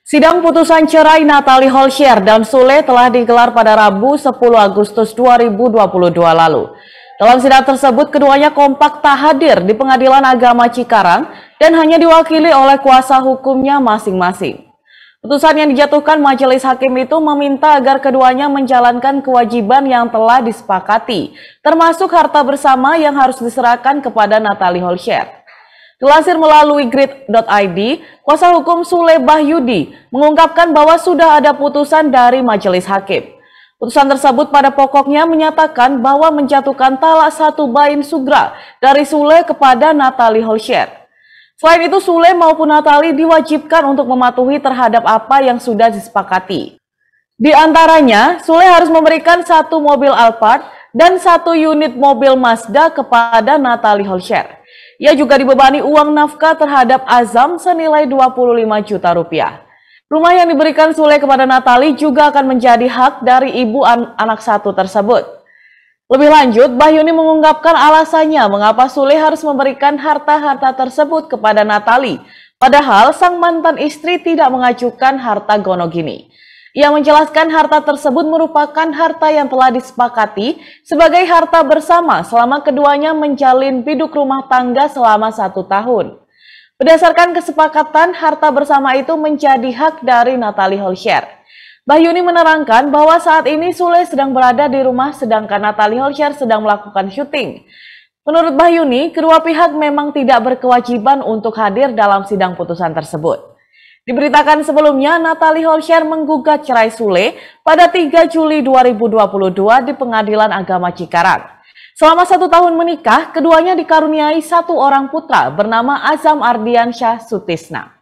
Sidang putusan cerai Natali Holsher dan Sule telah digelar pada Rabu 10 Agustus 2022 lalu. Dalam sidang tersebut, keduanya kompak tak hadir di Pengadilan Agama Cikarang dan hanya diwakili oleh kuasa hukumnya masing-masing. Putusan yang dijatuhkan majelis hakim itu meminta agar keduanya menjalankan kewajiban yang telah disepakati, termasuk harta bersama yang harus diserahkan kepada Natali Holsher. Dilansir melalui grid.id, kuasa hukum Sule Bahyudi mengungkapkan bahwa sudah ada putusan dari majelis hakim. Putusan tersebut pada pokoknya menyatakan bahwa menjatuhkan talak satu bain sugra dari Sule kepada Natalie Holsher. Selain itu, Sule maupun Natalie diwajibkan untuk mematuhi terhadap apa yang sudah disepakati. Di antaranya, Sule harus memberikan satu mobil Alphard dan satu unit mobil Mazda kepada Natalie Holsher. Ia juga dibebani uang nafkah terhadap Azam senilai 25 juta rupiah. Rumah yang diberikan Sule kepada Natali juga akan menjadi hak dari ibu an anak satu tersebut. Lebih lanjut, Bahyuni mengungkapkan alasannya mengapa Sule harus memberikan harta-harta tersebut kepada Natali, padahal sang mantan istri tidak mengajukan harta gonogini. Ia menjelaskan harta tersebut merupakan harta yang telah disepakati sebagai harta bersama selama keduanya menjalin biduk rumah tangga selama satu tahun. Berdasarkan kesepakatan, harta bersama itu menjadi hak dari Natalie Holscher. Bahyuni menerangkan bahwa saat ini Sule sedang berada di rumah sedangkan Natalie Holscher sedang melakukan syuting. Menurut Bahyuni, kedua pihak memang tidak berkewajiban untuk hadir dalam sidang putusan tersebut. Diberitakan sebelumnya, Natali Holsher menggugat cerai Sule pada 3 Juli 2022 di Pengadilan Agama Cikarang. Selama satu tahun menikah, keduanya dikaruniai satu orang putra bernama Azam Ardiansyah Sutisna.